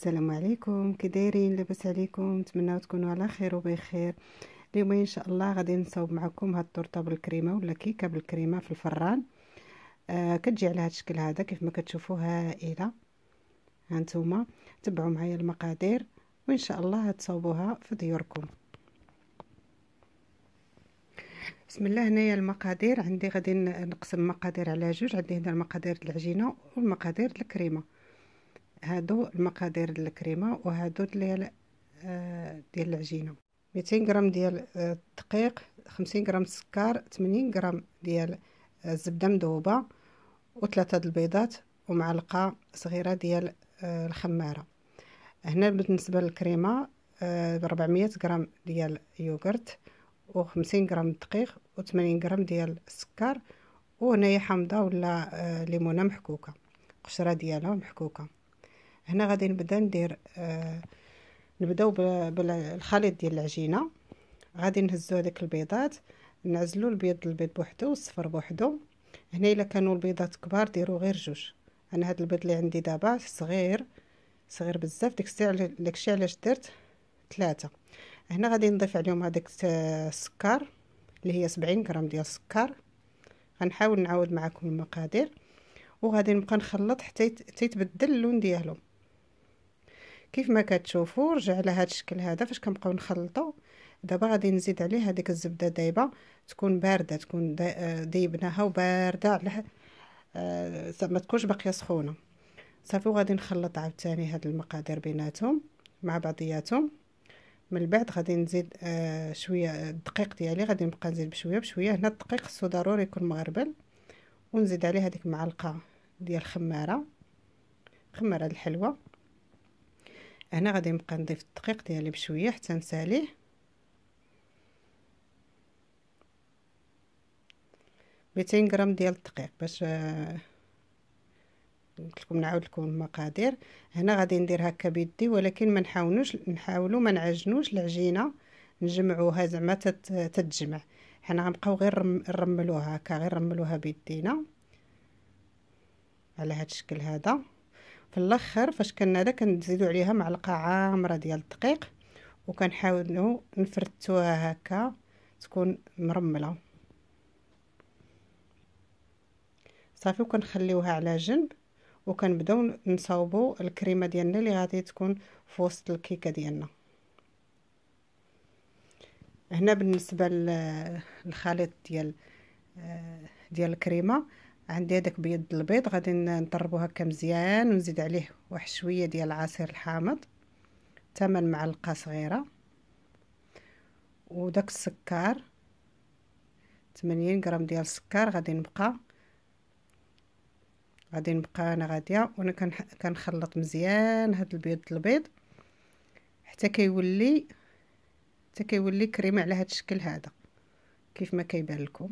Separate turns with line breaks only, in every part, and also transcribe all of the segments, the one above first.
السلام عليكم كي دايرين لاباس عليكم نتمنى تكونوا على خير وبخير اليوم ان شاء الله غادي نصاوب معكم هاد الطورطه بالكريمه ولا كيكه بالكريمه في الفران آه كتجي على هاد الشكل هذا كيف ما كتشوفوا هائله نتوما تبعوا معايا المقادير وان شاء الله تصاوبوها في ديوركم بسم الله هنايا المقادير عندي غادي نقسم مقادير على جوج عندي هنا المقادير العجينه والمقادير الكريمه هادو المقادير الكريمه وهادو ديال آه، ديال العجينه 200 غرام ديال الدقيق آه، 50 غرام سكر 80 غرام ديال الزبده آه، مذوبه وثلاثه د البيضات ومعلقه صغيره ديال الخماره هنا بالنسبه للكريمه 400 غرام ديال يوغرت و50 غرام دقيق و80 غرام ديال السكر وهنايا حامضه ولا ليمونه محكوكه قشره ديالها محكوكه هنا غادي نبدا ندير آه نبداو بالخليط ديال العجينه غادي نهزو هذيك البيضات نعزلو البيض البيض بوحدو والصفر بوحدو هنا الا كانوا البيضات كبار ديرو غير جوج انا هاد البيض اللي عندي دابا صغير صغير بزاف داك داكشي علاش درت ثلاثة هنا غادي نضيف عليهم هذاك آه، السكر اللي هي 70 غرام ديال السكر غنحاول نعاود معكم المقادير وغادي نبقى نخلط حتى يتبدل اللون ديالو كيف ما كتشوفوا رجع على هذا الشكل هذا فاش كنبقاو نخلطوا دابا غادي نزيد عليه هذيك الزبده دايبه تكون بارده تكون ديبناها آه، وبارده على آه، ما تكونش باقيه سخونه صافي وغادي نخلط عاوتاني هاد المقادير بيناتهم مع بعضياتهم من بعد غادي نزيد آه شويه آه، الدقيق ديالي غادي نبقى نزيد بشويه بشويه هنا الدقيق خصو ضروري يكون مغربل ونزيد عليه هذيك معلقه ديال الخماره خماره الحلوه هنا غادي نبقى نضيف الدقيق ديالي بشويه حتى نساليه ميتين غرام ديال الدقيق باش آه، قلت لكم نعاود لكم المقادير هنا غادي ندير هكا بيدي ولكن ما نحاولوش نحاولوا ما نعجنوش العجينه نجمعوها زعما تتجمع حنا غنبقاو غير نرملوها هكا غير نرملوها بيدينا على هذا الشكل هذا في الاخر فاش كنادا كنزيدو عليها معلقه عامره ديال الدقيق وكنحاولوا نفرتوها هكا تكون مرمله صافي وكنخليوها على جنب وكنبداو نصاوبو الكريمه ديالنا اللي غادي تكون في وسط الكيكه ديالنا هنا بالنسبه للخليط ديال آه، ديال الكريمه عندي هذاك بيض البيض غادي نضربو هكا مزيان ونزيد عليه واحد شويه ديال العصير الحامض ثمن معلقه صغيره وداك السكر 80 غرام ديال السكر غادي نبقى غادي نبقى انا غاديه وانا كنخلط مزيان هاد البيض البيض حتى كيولي حتى كيولي كريمه على هاد الشكل هذا كيف ما كيبان لكم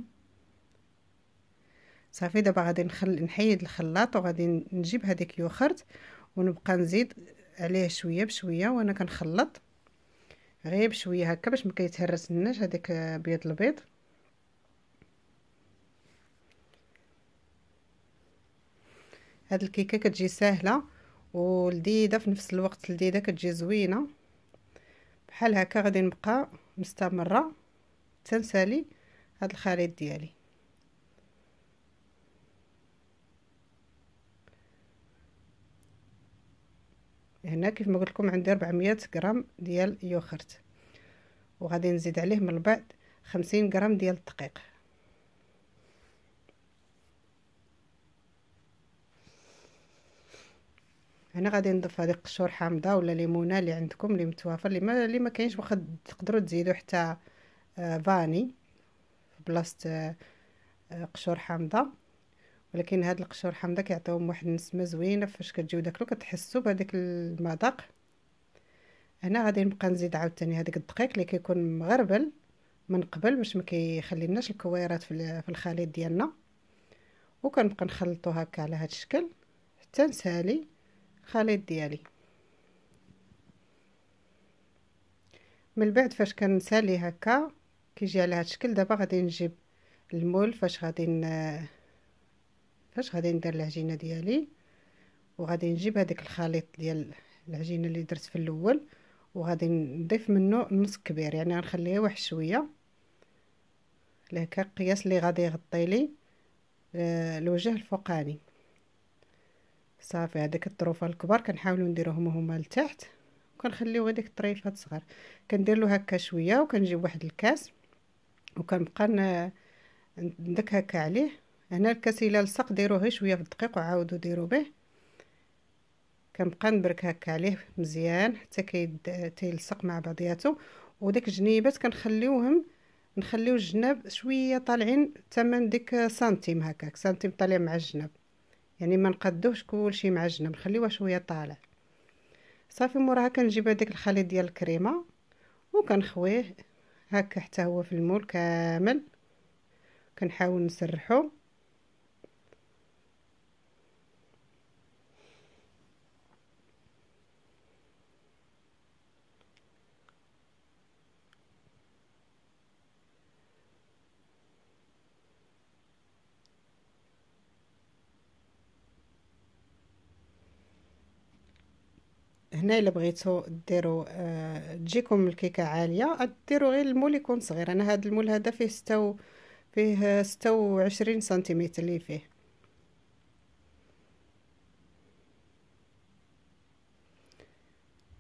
صافي دابا غادي نخل نحيد الخلاط وغادي نجيب هذيك اليوخرت ونبقى نزيد عليه شويه بشويه وانا كنخلط غير بشويه هكا باش ما كيتهرسناش لناش هذاك بيض البيض هاد الكيكه كتجي سهله ولذيذه في نفس الوقت لذيذه كتجي زوينه بحال هكا غادي نبقى مستمره تنسالي هاد الخليط ديالي هنا كيف ما قلت لكم عندي 400 غرام ديال يوخرت وغادي نزيد عليه من بعد 50 غرام ديال الدقيق هنا غادي نضيف هذه قشور حامضه ولا ليمونه اللي عندكم اللي متوافر اللي ما اللي ما كاينش واخا تقدروا تزيدوا حتى آه، فاني في بلاصه آه، قشور حامضه ولكن هاد القشور الحامضه كيعطيهم واحد النسمه زوينه فاش كتجيو داكلو كتحسوا بهذاك المذاق هنا غادي نبقى نزيد عاوتاني هذاك الدقيق اللي كيكون مغربل من قبل باش ما كيخليناش الكويرات في الخليط ديالنا وكنبقى نخلطو هكا على هاد الشكل حتى نسالي الخليط ديالي من بعد فاش كنسالي هكا كيجي على هاد الشكل دابا غادي نجيب المول فاش غادي فاش غادي ندير العجينه ديالي وغادي نجيب هذاك الخليط ديال العجينه اللي درت في الاول وغادي نضيف منه نص كبير يعني غنخليه واحد شويه لهكا القياس اللي غادي يغطي لي آه، الوجه الفوقاني صافي هذيك الطروفه الكبار كنحاولوا نديروهم هما لتحت وكنخليو هذيك الطريفات الصغار كندير له هكا شويه وكنجيب واحد الكاس وكنبقى ندك هكا عليه هنا الكاس الى لصق ديروه شويه في الدقيق وعاودوا ديروا به كنبقى نبرك هكا عليه مزيان حتى كيد تيلصق مع بعضياتو وديك الجنيبات كنخليوهم نخليو الجناب شويه طالعين تمن ديك سنتيم هكاك سنتيم طالع مع الجناب يعني ما نقدوش كلشي مع الجناب نخليوه شويه طالع صافي موراها كنجيب هذاك الخليط ديال الكريمه وكنخويه هكا حتى هو في المول كامل كنحاول نسرحو هنا الا بغيتو ديروا آه تجيكم الكيكه عاليه ديروا غير المول يكون صغير انا هذا المول هذا فيه 6 فيه 26 سنتيمتر اللي فيه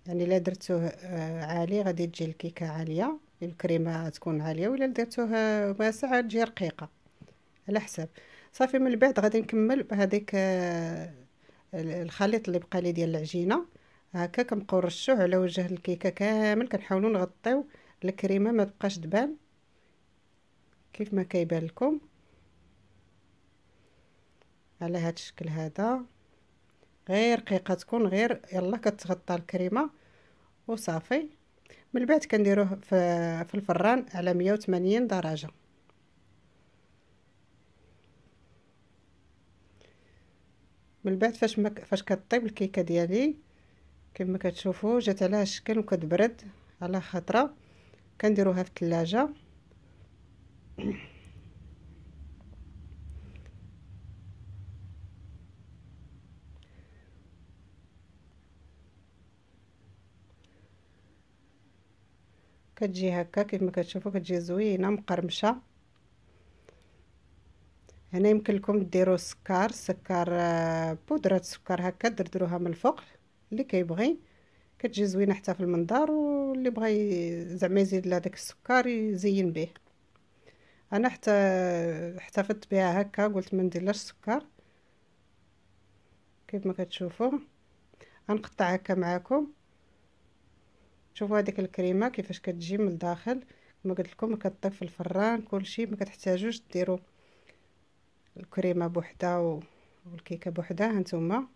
يعني الا درتوه آه عالي غادي تجي الكيكه عاليه الكريمه تكون عاليه ولا درتوه آه، واسع تجي رقيقه على حسب صافي من بعد غادي نكمل بهذيك آه الخليط اللي بقى لي ديال العجينه هكا كنبقاو نرشوه على وجه الكيكه كامل كنحاولوا نغطيو الكريمه ما تبقاش تبان كيف ما كيبان لكم على هذا الشكل هذا غير رقيقه تكون غير يلا كتغطى الكريمه وصافي من بعد كنديروه في في الفران على 180 درجه من بعد فاش فاش كطيب الكيكه ديالي كما كتشوفوا جات عليها الشكل وكتبرد على خطره كنديروها في الثلاجه كتجي هكا كيف ما كتشوفوا كتجي زوينه مقرمشه هنا يمكن لكم ديروا السكر سكر آه، بودره سكر هكا دردروها من الفوق اللي كيبغي كتجي زوينه حتى في المنظر واللي بغى زعما يزيد لها داك السكر يزين به انا حتى احتفظت بها هكا قلت ما نديرلاش السكر كيف ما كتشوفوا غنقطع هكا معاكم شوفوا هذيك الكريمه كيفاش كتجي من الداخل كما قلت لكم كطيب في الفران كلشي ما كتحتاجوش ديروا الكريمه بوحدها والكيكه بوحدها هانتوما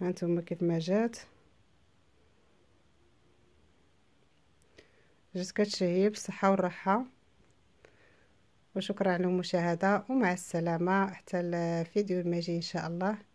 هانتوما كيف ما جات جات كتشهي بالصحه والراحه وشكرا على المشاهده ومع السلامه حتى الفيديو المجي ان شاء الله